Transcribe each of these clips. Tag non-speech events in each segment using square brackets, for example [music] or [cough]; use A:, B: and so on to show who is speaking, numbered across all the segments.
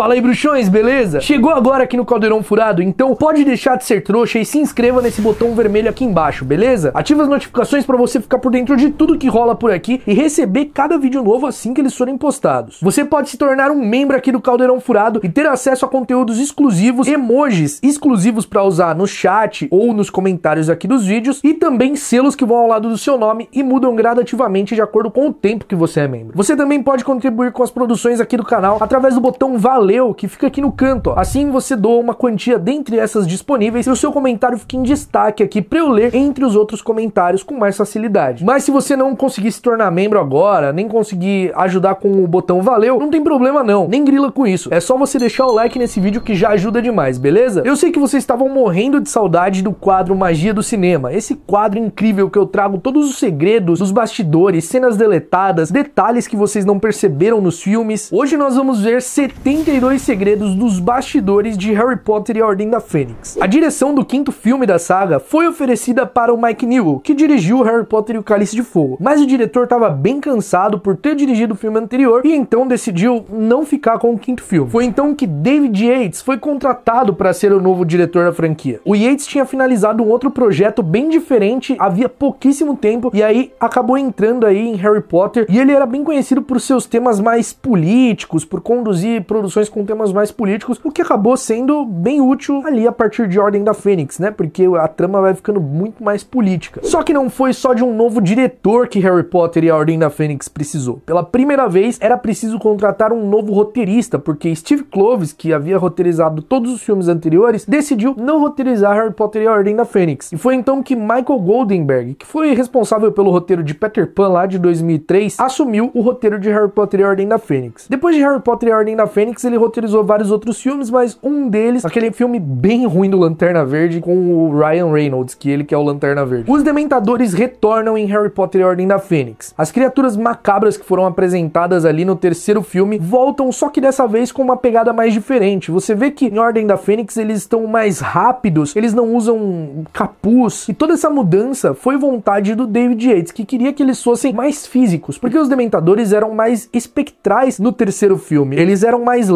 A: Fala aí, bruxões, beleza? Chegou agora aqui no Caldeirão Furado, então pode deixar de ser trouxa e se inscreva nesse botão vermelho aqui embaixo, beleza? Ativa as notificações para você ficar por dentro de tudo que rola por aqui e receber cada vídeo novo assim que eles forem postados. Você pode se tornar um membro aqui do Caldeirão Furado e ter acesso a conteúdos exclusivos, emojis exclusivos para usar no chat ou nos comentários aqui dos vídeos e também selos que vão ao lado do seu nome e mudam gradativamente de acordo com o tempo que você é membro. Você também pode contribuir com as produções aqui do canal através do botão Valeu que fica aqui no canto. Ó. Assim você doa uma quantia dentre essas disponíveis e o seu comentário fica em destaque aqui para eu ler entre os outros comentários com mais facilidade. Mas se você não conseguir se tornar membro agora, nem conseguir ajudar com o botão valeu, não tem problema não, nem grila com isso. É só você deixar o like nesse vídeo que já ajuda demais, beleza? Eu sei que vocês estavam morrendo de saudade do quadro Magia do Cinema, esse quadro incrível que eu trago todos os segredos, os bastidores, cenas deletadas, detalhes que vocês não perceberam nos filmes. Hoje nós vamos ver 70 32 segredos dos bastidores de Harry Potter e a Ordem da Fênix. A direção do quinto filme da saga foi oferecida para o Mike Newell, que dirigiu Harry Potter e o Cálice de Fogo, mas o diretor estava bem cansado por ter dirigido o filme anterior e então decidiu não ficar com o quinto filme. Foi então que David Yates foi contratado para ser o novo diretor da franquia. O Yates tinha finalizado um outro projeto bem diferente havia pouquíssimo tempo e aí acabou entrando aí em Harry Potter e ele era bem conhecido por seus temas mais políticos, por conduzir produções com temas mais políticos, o que acabou sendo bem útil ali a partir de Ordem da Fênix, né? Porque a trama vai ficando muito mais política. Só que não foi só de um novo diretor que Harry Potter e a Ordem da Fênix precisou. Pela primeira vez, era preciso contratar um novo roteirista, porque Steve Cloves, que havia roteirizado todos os filmes anteriores, decidiu não roteirizar Harry Potter e a Ordem da Fênix. E foi então que Michael Goldenberg, que foi responsável pelo roteiro de Peter Pan lá de 2003, assumiu o roteiro de Harry Potter e a Ordem da Fênix. Depois de Harry Potter e a Ordem da Fênix, ele roteirizou vários outros filmes, mas um deles, aquele filme bem ruim do Lanterna Verde com o Ryan Reynolds, que ele que é o Lanterna Verde. Os Dementadores retornam em Harry Potter e a Ordem da Fênix. As criaturas macabras que foram apresentadas ali no terceiro filme voltam, só que dessa vez com uma pegada mais diferente. Você vê que em Ordem da Fênix eles estão mais rápidos, eles não usam capuz. E toda essa mudança foi vontade do David Yates, que queria que eles fossem mais físicos, porque os Dementadores eram mais espectrais no terceiro filme. Eles eram mais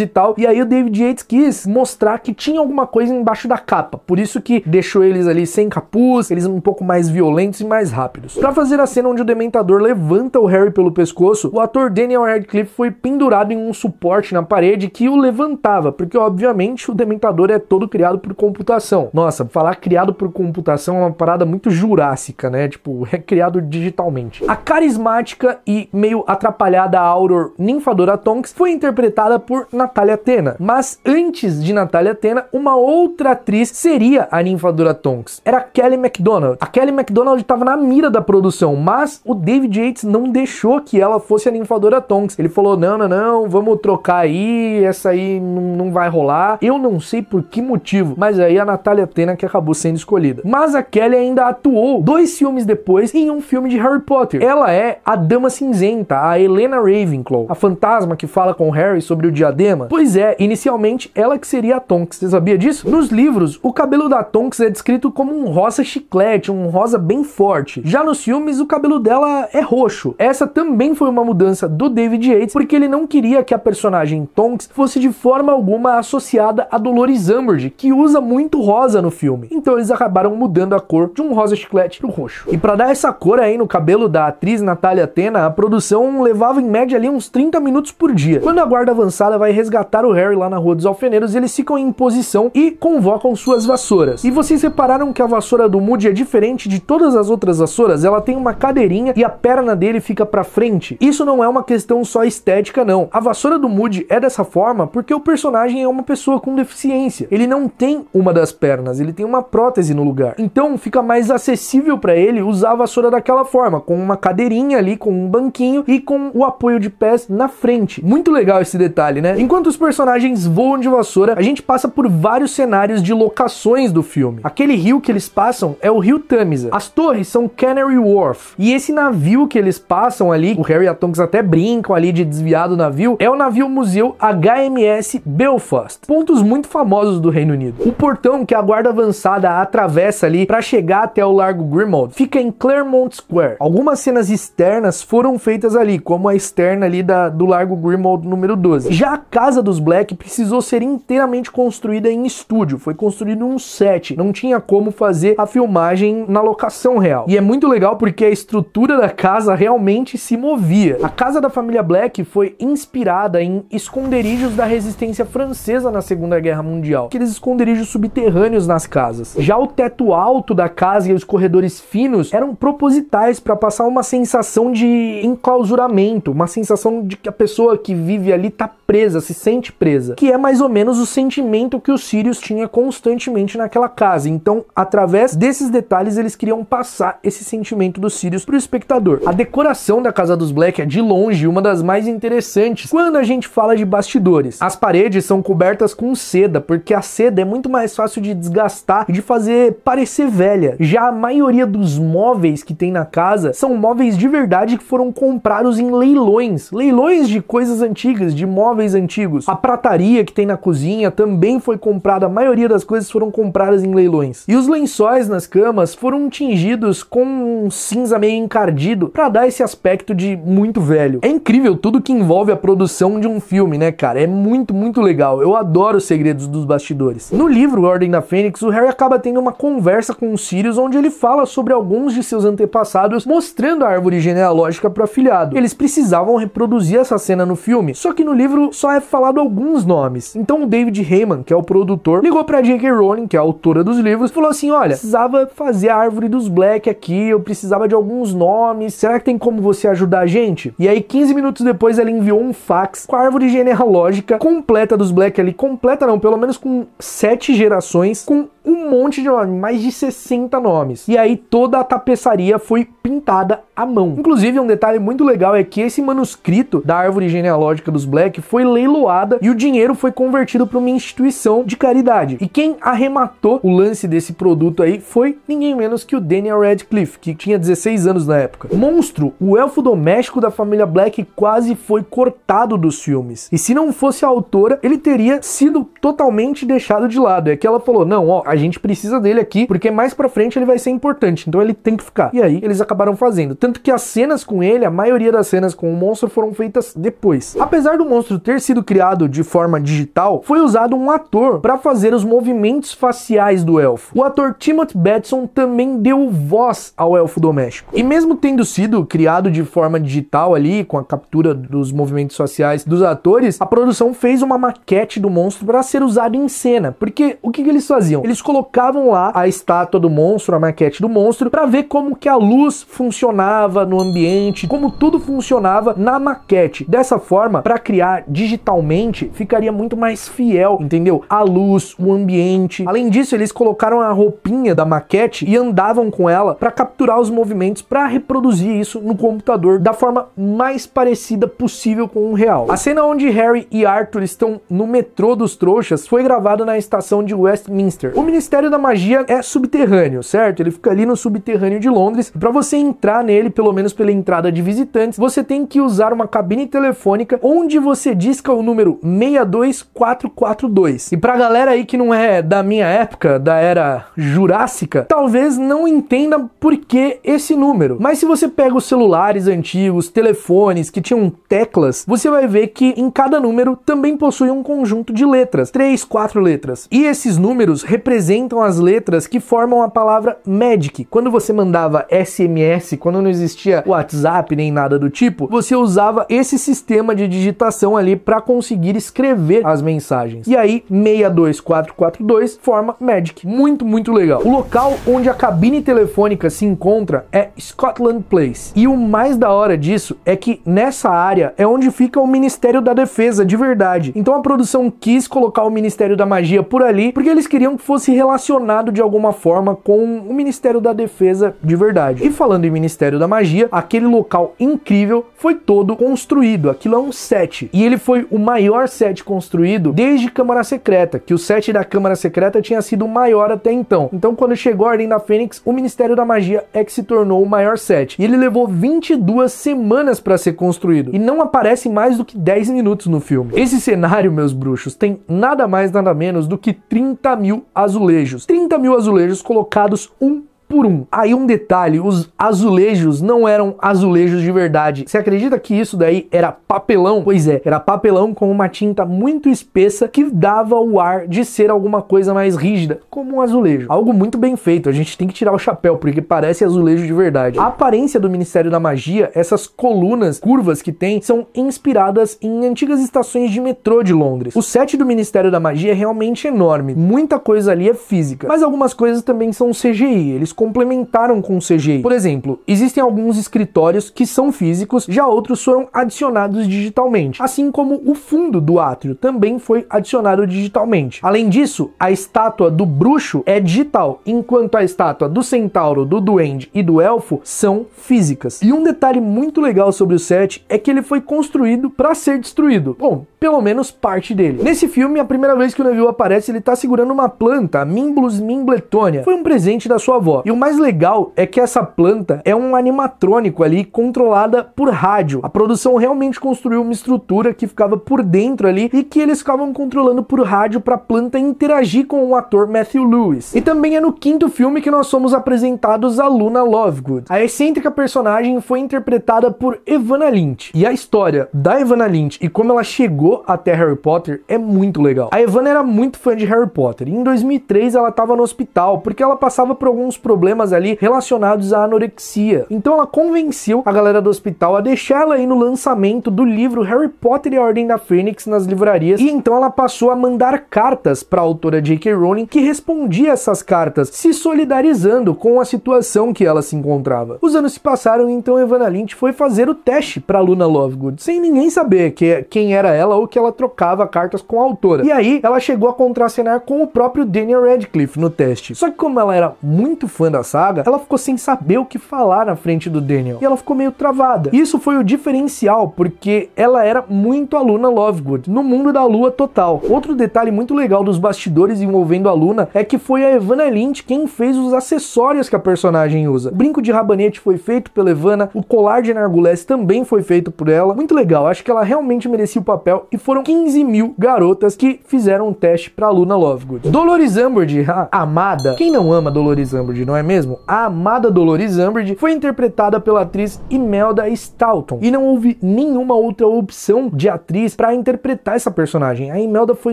A: e tal. E aí o David Yates quis mostrar que tinha alguma coisa embaixo da capa. Por isso que deixou eles ali sem capuz, eles um pouco mais violentos e mais rápidos. Para fazer a cena onde o Dementador levanta o Harry pelo pescoço, o ator Daniel Radcliffe foi pendurado em um suporte na parede que o levantava, porque obviamente o Dementador é todo criado por computação. Nossa, falar criado por computação é uma parada muito jurássica, né? Tipo, [laughs] é criado digitalmente. A carismática e meio atrapalhada Auror Ninfadora Tonks foi interpretada interpretada por Natália Atena. Mas antes de Natália Atena, uma outra atriz seria a ninfadora Tonks. Era Kelly MacDonald. A Kelly MacDonald estava na mira da produção, mas o David Yates não deixou que ela fosse a ninfadora Tonks. Ele falou: não, não, não, vamos trocar aí, essa aí não vai rolar. Eu não sei por que motivo, mas aí a Natália Atena que acabou sendo escolhida. Mas a Kelly ainda atuou dois filmes depois em um filme de Harry Potter. Ela é a Dama Cinzenta, a Helena Ravenclaw, a fantasma que fala com Harry sobre sobre o diadema? Pois é, inicialmente ela que seria a Tonks, você sabia disso? Nos livros, o cabelo da Tonks é descrito como um rosa chiclete, um rosa bem forte. Já nos filmes, o cabelo dela é roxo. Essa também foi uma mudança do David Yates, porque ele não queria que a personagem Tonks fosse de forma alguma associada a Dolores Umbridge, que usa muito rosa no filme. Então eles acabaram mudando a cor de um rosa chiclete pro roxo. E para dar essa cor aí no cabelo da atriz Natália Atena, a produção levava em média ali uns 30 minutos por dia. Quando a guarda avançou criançada vai resgatar o Harry lá na Rua dos Alfeneiros e eles ficam em posição e convocam suas vassouras. E vocês repararam que a vassoura do Moody é diferente de todas as outras vassouras? Ela tem uma cadeirinha e a perna dele fica para frente. Isso não é uma questão só estética, não. A vassoura do Moody é dessa forma porque o personagem é uma pessoa com deficiência. Ele não tem uma das pernas, ele tem uma prótese no lugar. Então fica mais acessível para ele usar a vassoura daquela forma, com uma cadeirinha ali, com um banquinho e com o apoio de pés na frente. Muito legal esse detalhe detalhe, né? Enquanto os personagens voam de vassoura, a gente passa por vários cenários de locações do filme. Aquele rio que eles passam é o rio Tamisa. As torres são Canary Wharf. E esse navio que eles passam ali, o Harry e a Tonks até brincam ali de desviar do navio, é o navio museu HMS Belfast. Pontos muito famosos do Reino Unido. O portão que a guarda avançada atravessa ali para chegar até o Largo Grimald fica em Claremont Square. Algumas cenas externas foram feitas ali, como a externa ali da, do Largo Grimald número 12 casa. Já a casa dos Black precisou ser inteiramente construída em estúdio, foi construído um set, não tinha como fazer a filmagem na locação real. E é muito legal porque a estrutura da casa realmente se movia. A casa da família Black foi inspirada em esconderijos da resistência francesa na Segunda Guerra Mundial, aqueles esconderijos subterrâneos nas casas. Já o teto alto da casa e os corredores finos eram propositais para passar uma sensação de enclausuramento, uma sensação de que a pessoa que vive ali tá presa, se sente presa, que é mais ou menos o sentimento que os sírios tinha constantemente naquela casa. Então, através desses detalhes, eles queriam passar esse sentimento dos sírios para o espectador. A decoração da casa dos Black é de longe uma das mais interessantes quando a gente fala de bastidores. As paredes são cobertas com seda, porque a seda é muito mais fácil de desgastar e de fazer parecer velha. Já a maioria dos móveis que tem na casa são móveis de verdade que foram comprados em leilões, leilões de coisas antigas, de móveis móveis antigos, a prataria que tem na cozinha também foi comprada, a maioria das coisas foram compradas em leilões. E os lençóis nas camas foram tingidos com um cinza meio encardido para dar esse aspecto de muito velho. É incrível tudo que envolve a produção de um filme, né, cara? É muito, muito legal. Eu adoro os segredos dos bastidores. No livro Ordem da Fênix, o Harry acaba tendo uma conversa com o Sirius onde ele fala sobre alguns de seus antepassados, mostrando a árvore genealógica para o afilhado. Eles precisavam reproduzir essa cena no filme, só que no livro livro só é falado alguns nomes. Então o David Heyman, que é o produtor, ligou pra J.K. Rowling, que é a autora dos livros, falou assim: olha, precisava fazer a árvore dos Black aqui, eu precisava de alguns nomes. Será que tem como você ajudar a gente? E aí, 15 minutos depois, ela enviou um fax com a árvore genealógica completa dos Black ali, completa não, pelo menos com sete gerações, com um monte de nomes, mais de 60 nomes. E aí toda a tapeçaria foi pintada à mão. Inclusive, um detalhe muito legal é que esse manuscrito da árvore genealógica dos Black foi leiloada e o dinheiro foi convertido para uma instituição de caridade. E quem arrematou o lance desse produto aí foi ninguém menos que o Daniel Radcliffe, que tinha 16 anos na época. Monstro, o elfo doméstico da família Black quase foi cortado dos filmes. E se não fosse a autora, ele teria sido totalmente deixado de lado. É que ela falou: "Não, ó, a gente precisa dele aqui porque mais para frente ele vai ser importante, então ele tem que ficar". E aí eles acabaram acabaram fazendo. Tanto que as cenas com ele, a maioria das cenas com o monstro foram feitas depois. Apesar do monstro ter sido criado de forma digital, foi usado um ator para fazer os movimentos faciais do elfo. O ator Timothy Batson também deu voz ao elfo doméstico. E mesmo tendo sido criado de forma digital ali, com a captura dos movimentos faciais dos atores, a produção fez uma maquete do monstro para ser usado em cena. Porque o que, que eles faziam? Eles colocavam lá a estátua do monstro, a maquete do monstro, para ver como que a luz funcionava no ambiente, como tudo funcionava na maquete. Dessa forma, para criar digitalmente, ficaria muito mais fiel, entendeu? A luz, o ambiente. Além disso, eles colocaram a roupinha da maquete e andavam com ela para capturar os movimentos, para reproduzir isso no computador da forma mais parecida possível com o real. A cena onde Harry e Arthur estão no metrô dos trouxas foi gravada na estação de Westminster. O Ministério da Magia é subterrâneo, certo? Ele fica ali no subterrâneo de Londres. Para você você entrar nele, pelo menos pela entrada de visitantes, você tem que usar uma cabine telefônica onde você disca o número 62442. E pra galera aí que não é da minha época, da era jurássica, talvez não entenda por que esse número. Mas se você pega os celulares antigos, telefones que tinham teclas, você vai ver que em cada número também possui um conjunto de letras, três, quatro letras. E esses números representam as letras que formam a palavra Magic. Quando você mandava SMS SMS, quando não existia WhatsApp nem nada do tipo, você usava esse sistema de digitação ali para conseguir escrever as mensagens. E aí 62442 forma Magic. Muito, muito legal. O local onde a cabine telefônica se encontra é Scotland Place. E o mais da hora disso é que nessa área é onde fica o Ministério da Defesa de verdade. Então a produção quis colocar o Ministério da Magia por ali porque eles queriam que fosse relacionado de alguma forma com o Ministério da Defesa de verdade. E falando falando em Ministério da Magia, aquele local incrível foi todo construído. Aquilo é um set. E ele foi o maior set construído desde Câmara Secreta, que o set da Câmara Secreta tinha sido o maior até então. Então, quando chegou a Ordem da Fênix, o Ministério da Magia é que se tornou o maior set. E ele levou 22 semanas para ser construído. E não aparece mais do que 10 minutos no filme. Esse cenário, meus bruxos, tem nada mais, nada menos do que 30 mil azulejos. 30 mil azulejos colocados um por um. Aí um detalhe, os azulejos não eram azulejos de verdade. Você acredita que isso daí era papelão? Pois é, era papelão com uma tinta muito espessa que dava o ar de ser alguma coisa mais rígida, como um azulejo. Algo muito bem feito, a gente tem que tirar o chapéu, porque parece azulejo de verdade. A aparência do Ministério da Magia, essas colunas curvas que tem, são inspiradas em antigas estações de metrô de Londres. O set do Ministério da Magia é realmente enorme, muita coisa ali é física, mas algumas coisas também são CGI, eles complementaram com o CGI. Por exemplo, existem alguns escritórios que são físicos, já outros foram adicionados digitalmente, assim como o fundo do átrio também foi adicionado digitalmente. Além disso, a estátua do bruxo é digital, enquanto a estátua do centauro, do duende e do elfo são físicas. E um detalhe muito legal sobre o set é que ele foi construído para ser destruído. Bom, pelo menos parte dele. Nesse filme, a primeira vez que o Neville aparece, ele está segurando uma planta, a Mimblus mimbletonia. Foi um presente da sua avó. E o mais legal é que essa planta é um animatrônico ali controlada por rádio. A produção realmente construiu uma estrutura que ficava por dentro ali e que eles ficavam controlando por rádio para a planta interagir com o ator Matthew Lewis. E também é no quinto filme que nós somos apresentados a Luna Lovegood. A excêntrica personagem foi interpretada por Evana Lynch. E a história da Evana Lynch e como ela chegou até Harry Potter é muito legal. A Evana era muito fã de Harry Potter. E em 2003 ela estava no hospital porque ela passava por alguns problemas problemas ali relacionados à anorexia. Então ela convenceu a galera do hospital a deixar ela aí no lançamento do livro Harry Potter e a Ordem da Fênix nas livrarias e então ela passou a mandar cartas para a autora J.K. Rowling que respondia essas cartas se solidarizando com a situação que ela se encontrava. Os anos se passaram e então Evana Lynch foi fazer o teste para Luna Lovegood sem ninguém saber que, quem era ela ou que ela trocava cartas com a autora. E aí ela chegou a contracenar com o próprio Daniel Radcliffe no teste. Só que como ela era muito fã fã da saga, ela ficou sem saber o que falar na frente do Daniel. E ela ficou meio travada. Isso foi o diferencial, porque ela era muito aluna Lovegood, no mundo da lua total. Outro detalhe muito legal dos bastidores envolvendo a Luna é que foi a Evana Lynch quem fez os acessórios que a personagem usa. O brinco de rabanete foi feito pela Evana, o colar de nargulés também foi feito por ela. Muito legal, acho que ela realmente merecia o papel e foram 15 mil garotas que fizeram um teste pra Luna Lovegood. Dolores Umbridge, amada. Quem não ama Dolores Umbridge, não é? não é mesmo? A amada Dolores Umbridge foi interpretada pela atriz Imelda Staunton e não houve nenhuma outra opção de atriz para interpretar essa personagem. A Imelda foi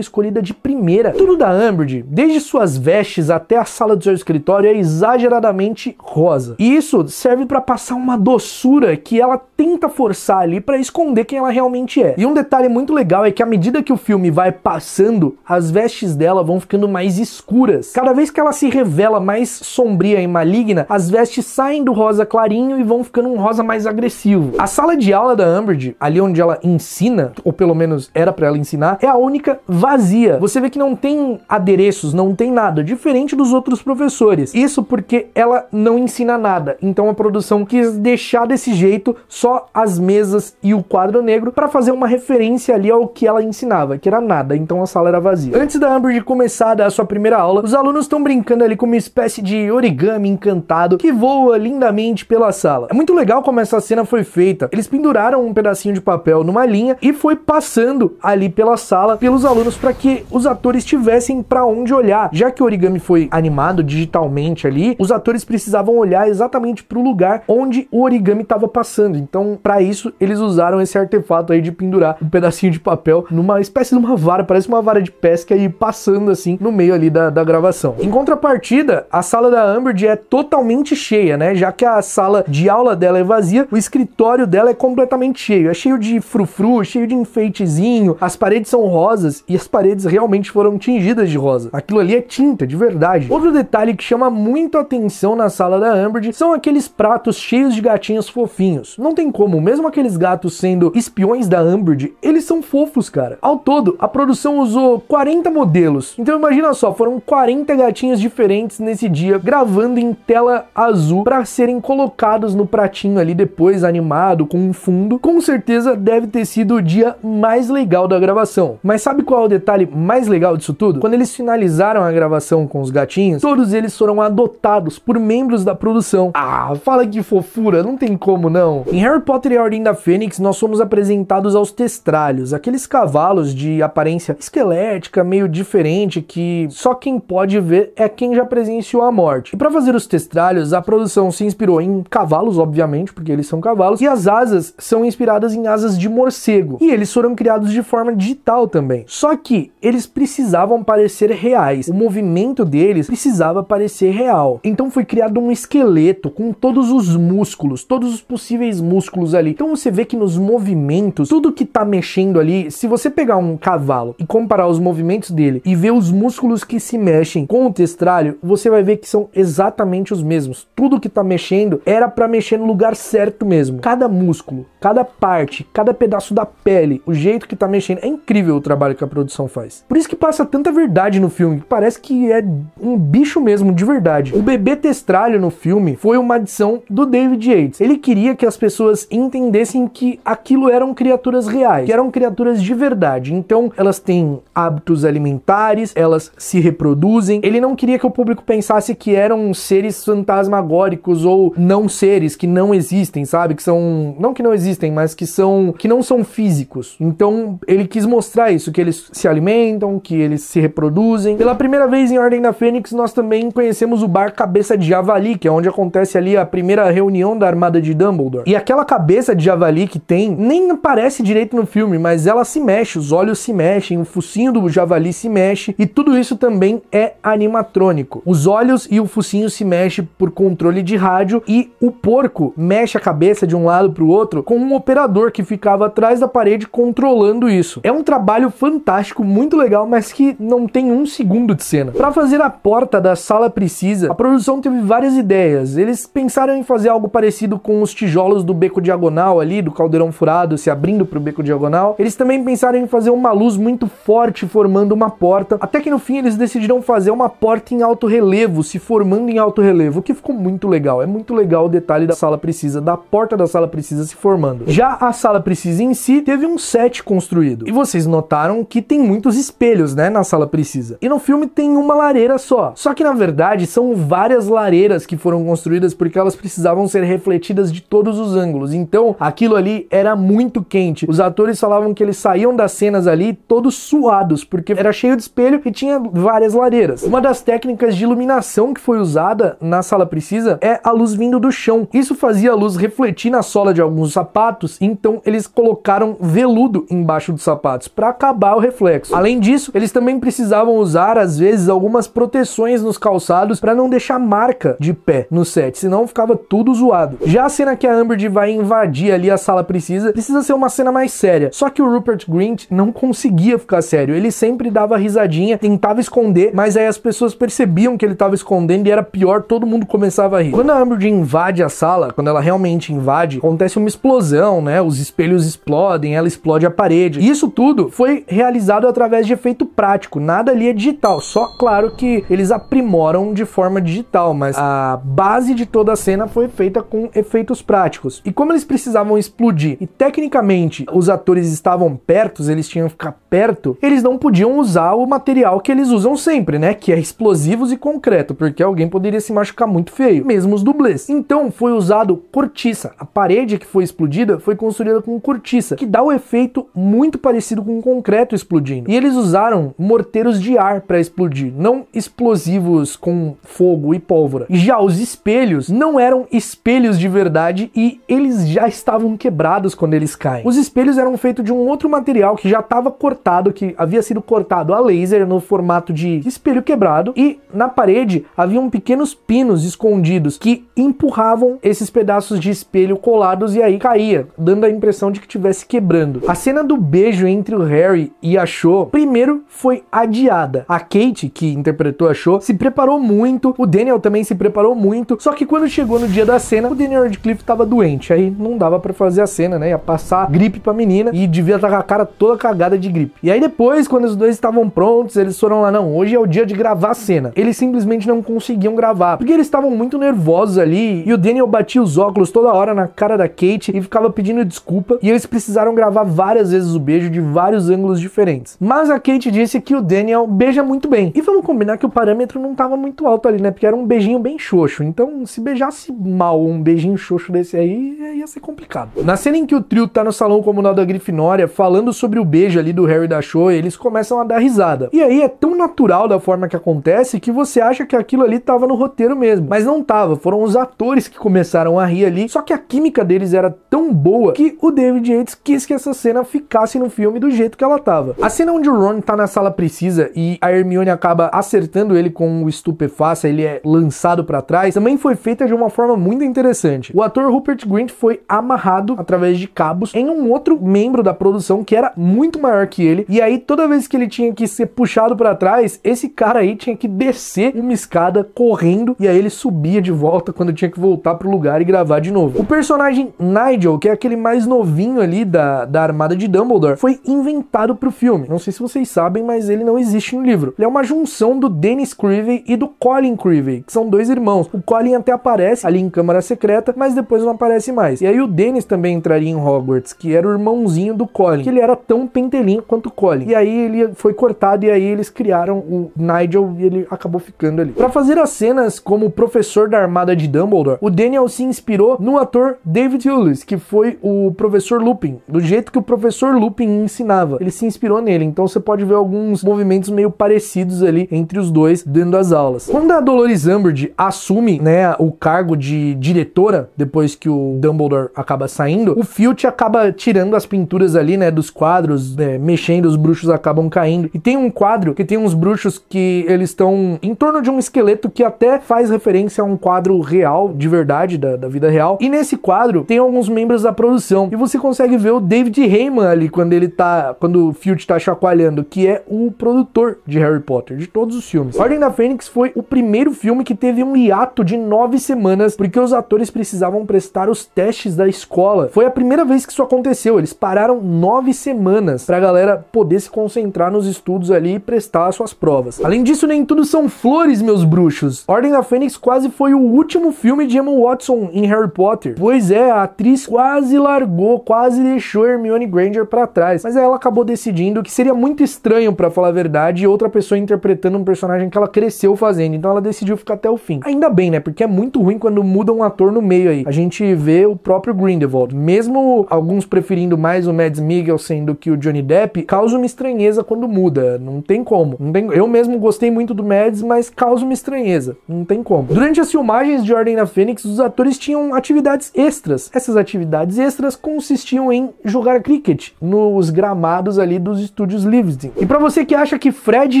A: escolhida de primeira. Tudo da Umbridge, desde suas vestes até a sala do seu escritório, é exageradamente rosa. E isso serve para passar uma doçura que ela tenta forçar ali para esconder quem ela realmente é. E um detalhe muito legal é que à medida que o filme vai passando, as vestes dela vão ficando mais escuras. Cada vez que ela se revela mais sombria fria e maligna, as vestes saem do rosa clarinho e vão ficando um rosa mais agressivo. A sala de aula da Umbridge, ali onde ela ensina, ou pelo menos era para ela ensinar, é a única vazia. Você vê que não tem adereços, não tem nada, diferente dos outros professores. Isso porque ela não ensina nada. Então a produção quis deixar desse jeito só as mesas e o quadro negro para fazer uma referência ali ao que ela ensinava, que era nada. Então a sala era vazia. Antes da Umbridge começar a sua primeira aula, os alunos estão brincando ali com uma espécie de origami origami encantado que voa lindamente pela sala. É muito legal como essa cena foi feita. Eles penduraram um pedacinho de papel numa linha e foi passando ali pela sala pelos alunos para que os atores tivessem para onde olhar. Já que o origami foi animado digitalmente ali, os atores precisavam olhar exatamente para o lugar onde o origami estava passando. Então, para isso, eles usaram esse artefato aí de pendurar um pedacinho de papel numa espécie de uma vara, parece uma vara de pesca e passando assim no meio ali da, da gravação. Em contrapartida, a sala da Amber é totalmente cheia, né? Já que a sala de aula dela é vazia, o escritório dela é completamente cheio. É cheio de frufru, cheio de enfeitezinho, as paredes são rosas e as paredes realmente foram tingidas de rosa. Aquilo ali é tinta, de verdade. Outro detalhe que chama muito atenção na sala da Amberd são aqueles pratos cheios de gatinhos fofinhos. Não tem como, mesmo aqueles gatos sendo espiões da Amberd, eles são fofos, cara. Ao todo, a produção usou 40 modelos. Então imagina só, foram 40 gatinhos diferentes nesse dia gravando gravando em tela azul para serem colocados no pratinho ali depois, animado, com um fundo. Com certeza deve ter sido o dia mais legal da gravação. Mas sabe qual é o detalhe mais legal disso tudo? Quando eles finalizaram a gravação com os gatinhos, todos eles foram adotados por membros da produção. Ah, fala que fofura, não tem como não. Em Harry Potter e a Ordem da Fênix, nós somos apresentados aos testralhos, aqueles cavalos de aparência esquelética, meio diferente, que só quem pode ver é quem já presenciou a morte para fazer os testralhos, a produção se inspirou em cavalos, obviamente, porque eles são cavalos, e as asas são inspiradas em asas de morcego. E eles foram criados de forma digital também. Só que eles precisavam parecer reais. O movimento deles precisava parecer real. Então foi criado um esqueleto com todos os músculos, todos os possíveis músculos ali. Então você vê que nos movimentos, tudo que tá mexendo ali, se você pegar um cavalo e comparar os movimentos dele e ver os músculos que se mexem com o testralho, você vai ver que são exatamente exatamente os mesmos. Tudo que tá mexendo era para mexer no lugar certo mesmo. Cada músculo, cada parte, cada pedaço da pele, o jeito que tá mexendo. É incrível o trabalho que a produção faz. Por isso que passa tanta verdade no filme, parece que é um bicho mesmo, de verdade. O bebê testralho no filme foi uma adição do David Yates. Ele queria que as pessoas entendessem que aquilo eram criaturas reais, que eram criaturas de verdade. Então, elas têm hábitos alimentares, elas se reproduzem. Ele não queria que o público pensasse que eram seres fantasmagóricos ou não seres que não existem, sabe? Que são. Não que não existem, mas que são. que não são físicos. Então ele quis mostrar isso, que eles se alimentam, que eles se reproduzem. Pela primeira vez em Ordem da Fênix, nós também conhecemos o bar Cabeça de Javali, que é onde acontece ali a primeira reunião da armada de Dumbledore. E aquela cabeça de javali que tem, nem aparece direito no filme, mas ela se mexe, os olhos se mexem, o focinho do javali se mexe, e tudo isso também é animatrônico. Os olhos e o focinho ursinho se mexe por controle de rádio e o porco mexe a cabeça de um lado para o outro com um operador que ficava atrás da parede controlando isso. É um trabalho fantástico, muito legal, mas que não tem um segundo de cena. Para fazer a porta da sala precisa, a produção teve várias ideias. Eles pensaram em fazer algo parecido com os tijolos do beco diagonal ali, do caldeirão furado se abrindo para o beco diagonal. Eles também pensaram em fazer uma luz muito forte formando uma porta, até que no fim eles decidiram fazer uma porta em alto relevo se formando em alto relevo, o que ficou muito legal. É muito legal o detalhe da sala precisa, da porta da sala precisa se formando. Já a sala precisa em si teve um set construído. E vocês notaram que tem muitos espelhos, né, na sala precisa. E no filme tem uma lareira só. Só que na verdade são várias lareiras que foram construídas porque elas precisavam ser refletidas de todos os ângulos. Então, aquilo ali era muito quente. Os atores falavam que eles saíam das cenas ali todos suados, porque era cheio de espelho e tinha várias lareiras. Uma das técnicas de iluminação que foi usada usada na sala precisa é a luz vindo do chão. Isso fazia a luz refletir na sola de alguns sapatos, então eles colocaram veludo embaixo dos sapatos para acabar o reflexo. Além disso, eles também precisavam usar às vezes algumas proteções nos calçados para não deixar marca de pé no set, senão ficava tudo zoado. Já a cena que a Amber vai invadir ali a sala precisa, precisa ser uma cena mais séria. Só que o Rupert Grint não conseguia ficar sério, ele sempre dava risadinha, tentava esconder, mas aí as pessoas percebiam que ele estava escondendo e era era pior, todo mundo começava a rir. Quando a Umbridge invade a sala, quando ela realmente invade, acontece uma explosão, né? Os espelhos explodem, ela explode a parede. E isso tudo foi realizado através de efeito prático, nada ali é digital, só claro que eles aprimoram de forma digital, mas a base de toda a cena foi feita com efeitos práticos. E como eles precisavam explodir e tecnicamente os atores estavam perto, eles tinham que ficar perto, eles não podiam usar o material que eles usam sempre, né? Que é explosivos e concreto, porque alguém poderia se machucar muito feio, mesmo os dublês. Então foi usado cortiça. A parede que foi explodida foi construída com cortiça, que dá o um efeito muito parecido com um concreto explodindo. E eles usaram morteiros de ar para explodir, não explosivos com fogo e pólvora. Já os espelhos não eram espelhos de verdade e eles já estavam quebrados quando eles caem. Os espelhos eram feitos de um outro material que já estava cortado, que havia sido cortado a laser no formato de espelho quebrado e na parede havia um pequenos pinos escondidos que empurravam esses pedaços de espelho colados e aí caía, dando a impressão de que tivesse quebrando. A cena do beijo entre o Harry e a Cho, primeiro foi adiada. A Kate, que interpretou a Cho, se preparou muito, o Daniel também se preparou muito, só que quando chegou no dia da cena, o Daniel Radcliffe estava doente, aí não dava para fazer a cena, né? Ia passar gripe pra menina e devia estar tá com a cara toda cagada de gripe. E aí depois, quando os dois estavam prontos, eles foram lá, não, hoje é o dia de gravar a cena. Eles simplesmente não conseguiram conseguiam gravar, porque eles estavam muito nervosos ali e o Daniel batia os óculos toda hora na cara da Kate e ficava pedindo desculpa e eles precisaram gravar várias vezes o beijo de vários ângulos diferentes. Mas a Kate disse que o Daniel beija muito bem. E vamos combinar que o parâmetro não estava muito alto ali, né? Porque era um beijinho bem xoxo. Então, se beijasse mal um beijinho xoxo desse aí, ia ser complicado. Na cena em que o trio tá no salão comunal da Grifinória, falando sobre o beijo ali do Harry da Show, eles começam a dar risada. E aí é tão natural da forma que acontece que você acha que aquilo ali tá estava no roteiro mesmo. Mas não estava, foram os atores que começaram a rir ali, só que a química deles era tão boa que o David Yates quis que essa cena ficasse no filme do jeito que ela estava. A cena onde o Ron está na sala precisa e a Hermione acaba acertando ele com o estupefaça, ele é lançado para trás, também foi feita de uma forma muito interessante. O ator Rupert Grint foi amarrado através de cabos em um outro membro da produção que era muito maior que ele, e aí toda vez que ele tinha que ser puxado para trás, esse cara aí tinha que descer uma escada correndo e aí ele subia de volta quando tinha que voltar pro lugar e gravar de novo. O personagem Nigel, que é aquele mais novinho ali da, da armada de Dumbledore, foi inventado pro filme. Não sei se vocês sabem, mas ele não existe no livro. Ele é uma junção do Dennis Creevey e do Colin Creevey, que são dois irmãos. O Colin até aparece ali em Câmara Secreta, mas depois não aparece mais. E aí o Dennis também entraria em Hogwarts, que era o irmãozinho do Colin, que ele era tão pentelinho quanto o Colin. E aí ele foi cortado e aí eles criaram o Nigel e ele acabou ficando ali. Para fazer as cenas como professor da armada de Dumbledore, o Daniel se inspirou no ator David Hewlett, que foi o professor Lupin, do jeito que o professor Lupin ensinava. Ele se inspirou nele, então você pode ver alguns movimentos meio parecidos ali entre os dois dentro das aulas. Quando a Dolores Umbridge assume, né, o cargo de diretora depois que o Dumbledore acaba saindo, o Filch acaba tirando as pinturas ali, né, dos quadros, né, mexendo, os bruxos acabam caindo. E tem um quadro que tem uns bruxos que eles estão em torno de um esqueleto que que até faz referência a um quadro real, de verdade, da, da vida real. E nesse quadro tem alguns membros da produção. E você consegue ver o David Heyman ali quando ele tá. Quando o Field tá chacoalhando, que é o produtor de Harry Potter, de todos os filmes. Ordem da Fênix foi o primeiro filme que teve um hiato de nove semanas, porque os atores precisavam prestar os testes da escola. Foi a primeira vez que isso aconteceu. Eles pararam nove semanas pra galera poder se concentrar nos estudos ali e prestar as suas provas. Além disso, nem tudo são flores, meus bruxos. Ordem da Fênix quase foi o último filme de Emma Watson em Harry Potter. Pois é, a atriz quase largou, quase deixou Hermione Granger para trás, mas ela acabou decidindo que seria muito estranho para falar a verdade outra pessoa interpretando um personagem que ela cresceu fazendo, então ela decidiu ficar até o fim. Ainda bem, né? Porque é muito ruim quando muda um ator no meio aí. A gente vê o próprio Grindelwald, mesmo alguns preferindo mais o Mads Mikkelsen do que o Johnny Depp, causa uma estranheza quando muda, não tem como. Não tem... Eu mesmo gostei muito do Mads, mas causa uma estranheza beleza, não tem como. Durante as filmagens de Ordem da Fênix, os atores tinham atividades extras. Essas atividades extras consistiam em jogar cricket nos gramados ali dos estúdios Livingston. E para você que acha que Fred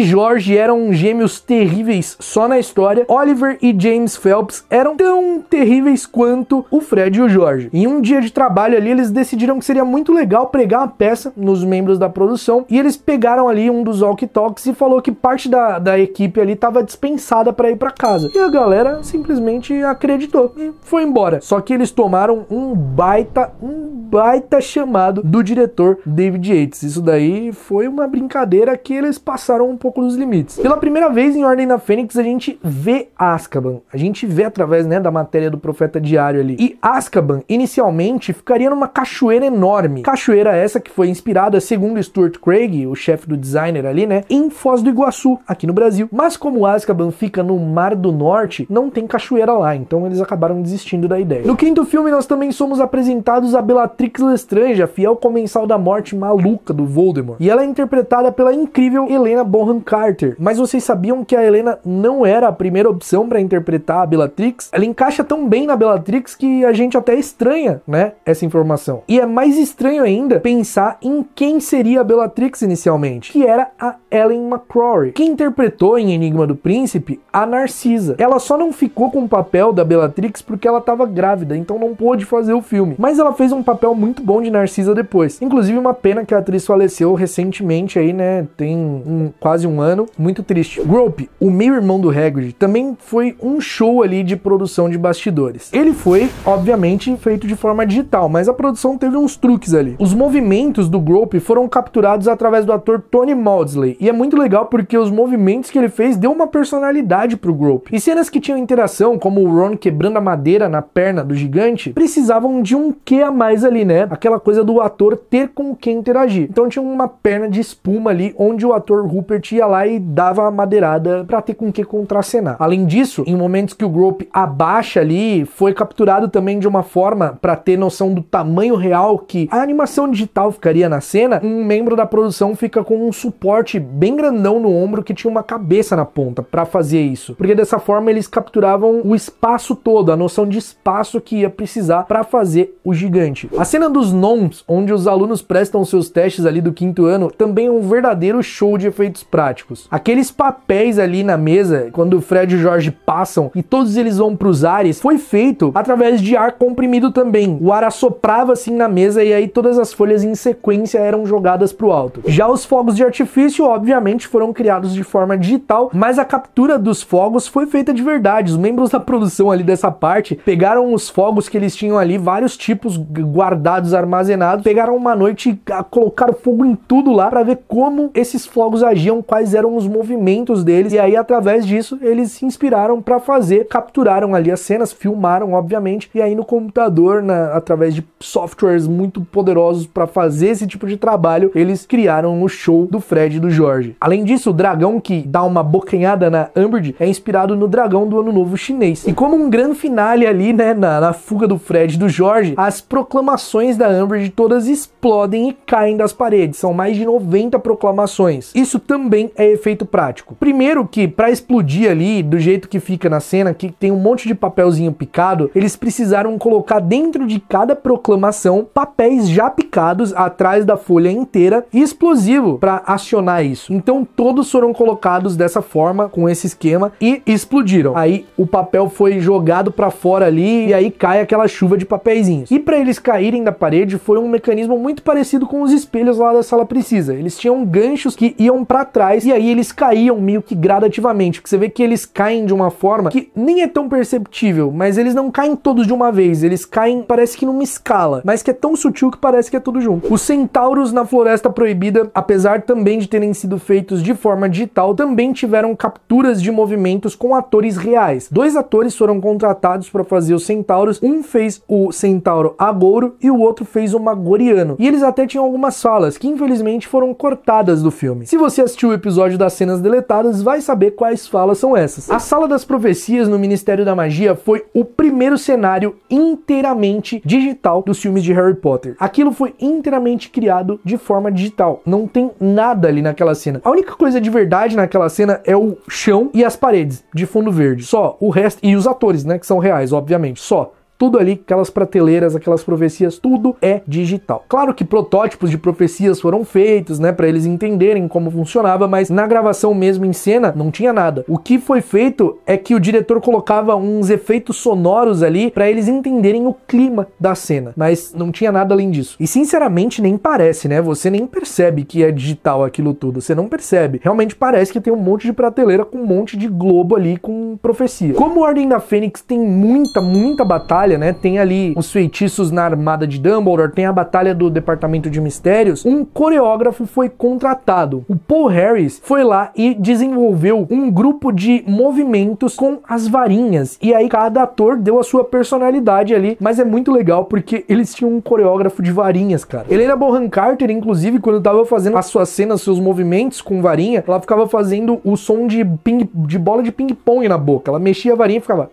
A: e George eram gêmeos terríveis só na história, Oliver e James Phelps eram tão terríveis quanto o Fred e o George. Em um dia de trabalho ali, eles decidiram que seria muito legal pregar a peça nos membros da produção e eles pegaram ali um dos walkie talks e falou que parte da, da equipe ali estava dispensada para ir para casa. E a galera simplesmente acreditou e foi embora. Só que eles tomaram um baita, um baita chamado do diretor David Yates. Isso daí foi uma brincadeira que eles passaram um pouco dos limites. Pela primeira vez em Ordem da Fênix a gente vê Azkaban. A gente vê através, né, da matéria do Profeta Diário ali. E Azkaban inicialmente ficaria numa cachoeira enorme. Cachoeira essa que foi inspirada, segundo Stuart Craig, o chefe do designer ali, né, em Foz do Iguaçu, aqui no Brasil. Mas como Azkaban fica no Mar do Norte, não tem cachoeira lá, então eles acabaram desistindo da ideia. No quinto filme, nós também somos apresentados a Bellatrix Lestrange, a fiel comensal da morte maluca do Voldemort. E ela é interpretada pela incrível Helena Bonham Carter. Mas vocês sabiam que a Helena não era a primeira opção para interpretar a Bellatrix? Ela encaixa tão bem na Bellatrix que a gente até estranha, né, essa informação. E é mais estranho ainda pensar em quem seria a Bellatrix inicialmente, que era a Ellen McCrory, que interpretou em Enigma do Príncipe a Narcisa. Ela só não ficou com o papel da Bellatrix porque ela estava grávida, então não pôde fazer o filme. Mas ela fez um papel muito bom de Narcisa depois. Inclusive, uma pena que a atriz faleceu recentemente aí, né? Tem um, quase um ano. Muito triste. Grope, o meio-irmão do Hagrid, também foi um show ali de produção de bastidores. Ele foi, obviamente, feito de forma digital, mas a produção teve uns truques ali. Os movimentos do Grope foram capturados através do ator Tony Maudsley. E é muito legal porque os movimentos que ele fez deu uma personalidade pro pro Grope. E cenas que tinham interação, como o Ron quebrando a madeira na perna do gigante, precisavam de um que a mais ali, né? Aquela coisa do ator ter com quem interagir. Então tinha uma perna de espuma ali, onde o ator Rupert ia lá e dava a madeirada pra ter com que contracenar. Além disso, em momentos que o Grope abaixa ali, foi capturado também de uma forma para ter noção do tamanho real que a animação digital ficaria na cena, um membro da produção fica com um suporte bem grandão no ombro que tinha uma cabeça na ponta para fazer isso porque dessa forma eles capturavam o espaço todo, a noção de espaço que ia precisar para fazer o gigante. A cena dos nomes, onde os alunos prestam seus testes ali do quinto ano, também é um verdadeiro show de efeitos práticos. Aqueles papéis ali na mesa, quando o Fred e o Jorge passam e todos eles vão para os ares, foi feito através de ar comprimido também. O ar assoprava assim na mesa e aí todas as folhas em sequência eram jogadas para o alto. Já os fogos de artifício, obviamente, foram criados de forma digital, mas a captura dos fogos fogos foi feita de verdade. Os membros da produção ali dessa parte pegaram os fogos que eles tinham ali, vários tipos guardados, armazenados, pegaram uma noite, colocaram fogo em tudo lá para ver como esses fogos agiam, quais eram os movimentos deles. E aí, através disso, eles se inspiraram para fazer, capturaram ali as cenas, filmaram, obviamente, e aí no computador, na, através de softwares muito poderosos para fazer esse tipo de trabalho, eles criaram o show do Fred e do Jorge. Além disso, o dragão que dá uma bocanhada na Umbridge é inspirado no dragão do Ano Novo chinês. E como um grande finale ali, né, na, na fuga do Fred e do Jorge, as proclamações da Umbridge todas explodem e caem das paredes. São mais de 90 proclamações. Isso também é efeito prático. Primeiro que para explodir ali, do jeito que fica na cena, que tem um monte de papelzinho picado, eles precisaram colocar dentro de cada proclamação papéis já picados atrás da folha inteira e explosivo para acionar isso. Então todos foram colocados dessa forma, com esse esquema, e explodiram. Aí o papel foi jogado para fora ali e aí cai aquela chuva de papeizinhos. E para eles caírem da parede foi um mecanismo muito parecido com os espelhos lá da sala precisa. Eles tinham ganchos que iam para trás e aí eles caíam meio que gradativamente, que você vê que eles caem de uma forma que nem é tão perceptível, mas eles não caem todos de uma vez, eles caem parece que numa escala, mas que é tão sutil que parece que é tudo junto. Os centauros na floresta proibida, apesar também de terem sido feitos de forma digital, também tiveram capturas de movimento com atores reais. Dois atores foram contratados para fazer os centauros, um fez o centauro Agouro e o outro fez o Magoriano. E eles até tinham algumas falas que infelizmente foram cortadas do filme. Se você assistiu o episódio das cenas deletadas, vai saber quais falas são essas. A Sala das Profecias no Ministério da Magia foi o primeiro cenário inteiramente digital dos filmes de Harry Potter. Aquilo foi inteiramente criado de forma digital. Não tem nada ali naquela cena. A única coisa de verdade naquela cena é o chão e as paredes de fundo verde. Só o resto. E os atores, né? Que são reais, obviamente. Só tudo ali, aquelas prateleiras, aquelas profecias, tudo é digital. Claro que protótipos de profecias foram feitos, né, para eles entenderem como funcionava, mas na gravação mesmo em cena não tinha nada. O que foi feito é que o diretor colocava uns efeitos sonoros ali para eles entenderem o clima da cena, mas não tinha nada além disso. E sinceramente nem parece, né? Você nem percebe que é digital aquilo tudo, você não percebe. Realmente parece que tem um monte de prateleira com um monte de globo ali com profecia. Como Ordem da Fênix tem muita, muita batalha batalha, né? Tem ali os feitiços na armada de Dumbledore, tem a batalha do Departamento de Mistérios. Um coreógrafo foi contratado. O Paul Harris foi lá e desenvolveu um grupo de movimentos com as varinhas. E aí cada ator deu a sua personalidade ali, mas é muito legal porque eles tinham um coreógrafo de varinhas, cara. Helena Bonham Carter, inclusive, quando tava fazendo as suas cenas, seus movimentos com varinha, ela ficava fazendo o som de, ping, de bola de ping-pong na boca. Ela mexia a varinha e ficava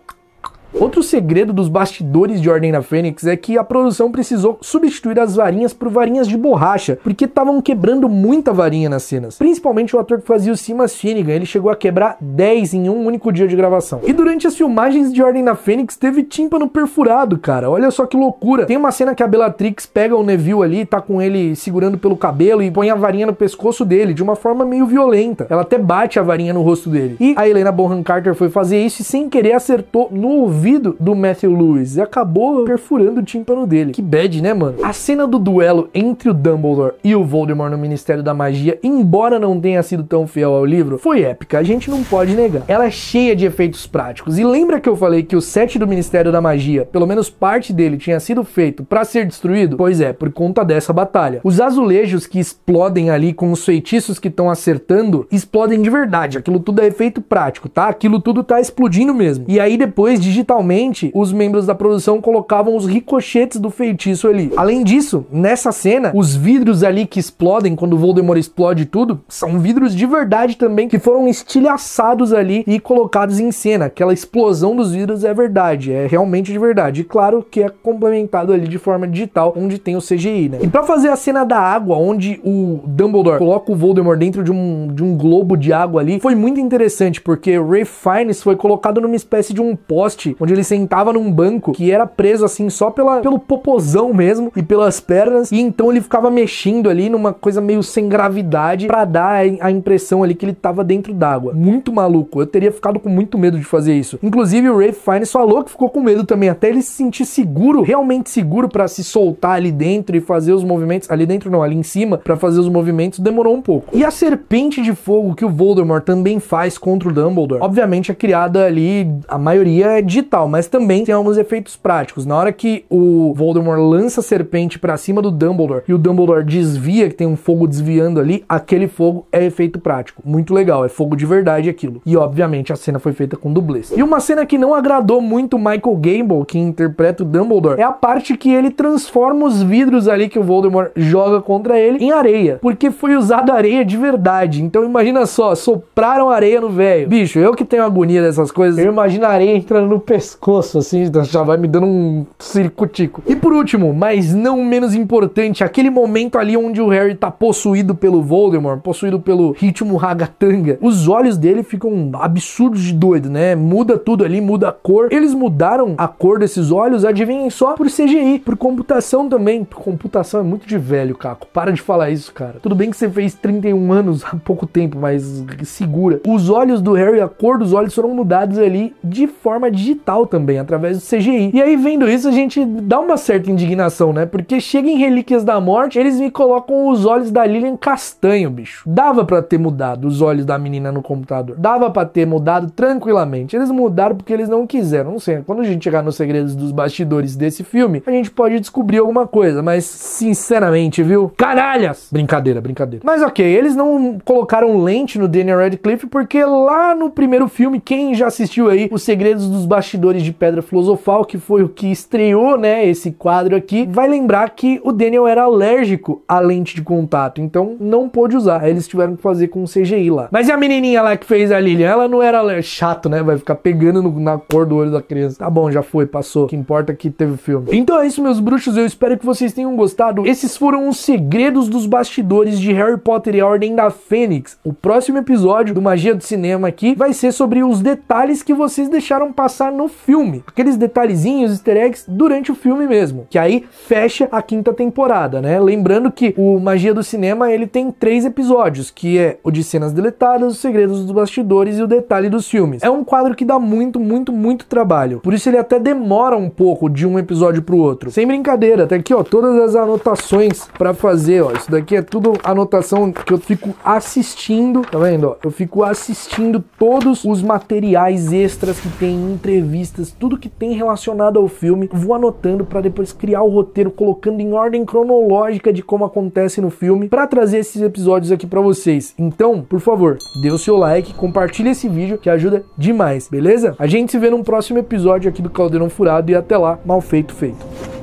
A: Outro segredo dos bastidores de Ordem da Fênix é que a produção precisou substituir as varinhas por varinhas de borracha, porque estavam quebrando muita varinha nas cenas. Principalmente o ator que fazia o Simas Finnegan, ele chegou a quebrar 10 em um único dia de gravação. E durante as filmagens de Ordem da Fênix teve tímpano perfurado, cara. Olha só que loucura. Tem uma cena que a Bellatrix pega o Neville ali, tá com ele segurando pelo cabelo e põe a varinha no pescoço dele, de uma forma meio violenta. Ela até bate a varinha no rosto dele. E a Helena Bonham Carter foi fazer isso e sem querer acertou no ouvido ouvido do Matthew Lewis e acabou perfurando o tímpano dele. Que bad, né, mano? A cena do duelo entre o Dumbledore e o Voldemort no Ministério da Magia, embora não tenha sido tão fiel ao livro, foi épica, a gente não pode negar. Ela é cheia de efeitos práticos. E lembra que eu falei que o set do Ministério da Magia, pelo menos parte dele, tinha sido feito para ser destruído? Pois é, por conta dessa batalha. Os azulejos que explodem ali com os feitiços que estão acertando, explodem de verdade. Aquilo tudo é efeito prático, tá? Aquilo tudo tá explodindo mesmo. E aí depois digitar digitalmente, os membros da produção colocavam os ricochetes do feitiço ali. Além disso, nessa cena, os vidros ali que explodem quando o Voldemort explode tudo, são vidros de verdade também que foram estilhaçados ali e colocados em cena. Aquela explosão dos vidros é verdade, é realmente de verdade. E claro que é complementado ali de forma digital, onde tem o CGI, né? E para fazer a cena da água, onde o Dumbledore coloca o Voldemort dentro de um, de um globo de água ali, foi muito interessante, porque Ray Fiennes foi colocado numa espécie de um poste onde ele sentava num banco que era preso assim só pela, pelo popozão mesmo e pelas pernas, e então ele ficava mexendo ali numa coisa meio sem gravidade para dar a impressão ali que ele tava dentro d'água. Muito maluco. Eu teria ficado com muito medo de fazer isso. Inclusive, o Rafe Fiennes falou que ficou com medo também, até ele se sentir seguro, realmente seguro para se soltar ali dentro e fazer os movimentos ali dentro não, ali em cima, para fazer os movimentos demorou um pouco. E a serpente de fogo que o Voldemort também faz contra o Dumbledore, obviamente é criada ali, a maioria é de digital, mas também tem alguns efeitos práticos. Na hora que o Voldemort lança a serpente para cima do Dumbledore e o Dumbledore desvia, que tem um fogo desviando ali, aquele fogo é efeito prático. Muito legal, é fogo de verdade aquilo. E obviamente a cena foi feita com dublês. E uma cena que não agradou muito Michael Gamble, que interpreta o Dumbledore, é a parte que ele transforma os vidros ali que o Voldemort joga contra ele em areia, porque foi usada areia de verdade. Então imagina só, sopraram areia no velho. Bicho, eu que tenho agonia dessas coisas, eu imagino a areia entrando no pé pescoço, assim, então já vai me dando um circutico. E por último, mas não menos importante, aquele momento ali onde o Harry tá possuído pelo Voldemort, possuído pelo ritmo ragatanga, os olhos dele ficam absurdos de doido, né? Muda tudo ali, muda a cor. Eles mudaram a cor desses olhos, adivinhem só, por CGI, por computação também. computação é muito de velho, Caco. Para de falar isso, cara. Tudo bem que você fez 31 anos há pouco tempo, mas segura. Os olhos do Harry, a cor dos olhos foram mudados ali de forma digital também, através do CGI. E aí, vendo isso, a gente dá uma certa indignação, né? Porque chega em Relíquias da Morte, eles me colocam os olhos da Lilian castanho, bicho. Dava para ter mudado os olhos da menina no computador. Dava para ter mudado tranquilamente. Eles mudaram porque eles não quiseram. Não sei, quando a gente chegar nos segredos dos bastidores desse filme, a gente pode descobrir alguma coisa, mas sinceramente, viu? caralhas Brincadeira, brincadeira. Mas ok, eles não colocaram lente no Daniel Radcliffe porque lá no primeiro filme, quem já assistiu aí Os Segredos dos Bastidores Bastidores de Pedra Filosofal, que foi o que estreou, né, esse quadro aqui, vai lembrar que o Daniel era alérgico à lente de contato, então não pôde usar. eles tiveram que fazer com CGI lá. Mas e a menininha lá que fez a Lilian? Ela não era alérgica. Chato, né? Vai ficar pegando no, na cor do olho da criança. Tá bom, já foi, passou. O que importa é que teve o filme. Então é isso, meus bruxos. Eu espero que vocês tenham gostado. Esses foram os segredos dos bastidores de Harry Potter e a Ordem da Fênix. O próximo episódio do Magia do Cinema aqui vai ser sobre os detalhes que vocês deixaram passar no filme. Aqueles detalhezinhos, easter eggs, durante o filme mesmo. Que aí fecha a quinta temporada, né? Lembrando que o Magia do Cinema, ele tem três episódios, que é o de cenas deletadas, os segredos dos bastidores e o detalhe dos filmes. É um quadro que dá muito, muito, muito trabalho. Por isso ele até demora um pouco de um episódio pro outro. Sem brincadeira, até aqui, ó, todas as anotações para fazer, ó. Isso daqui é tudo anotação que eu fico assistindo, tá vendo, ó? Eu fico assistindo todos os materiais extras que tem em entrevista entrevistas, tudo que tem relacionado ao filme, vou anotando para depois criar o roteiro, colocando em ordem cronológica de como acontece no filme, para trazer esses episódios aqui para vocês. Então, por favor, dê o seu like, compartilhe esse vídeo que ajuda demais, beleza? A gente se vê no próximo episódio aqui do Caldeirão Furado e até lá, mal feito feito.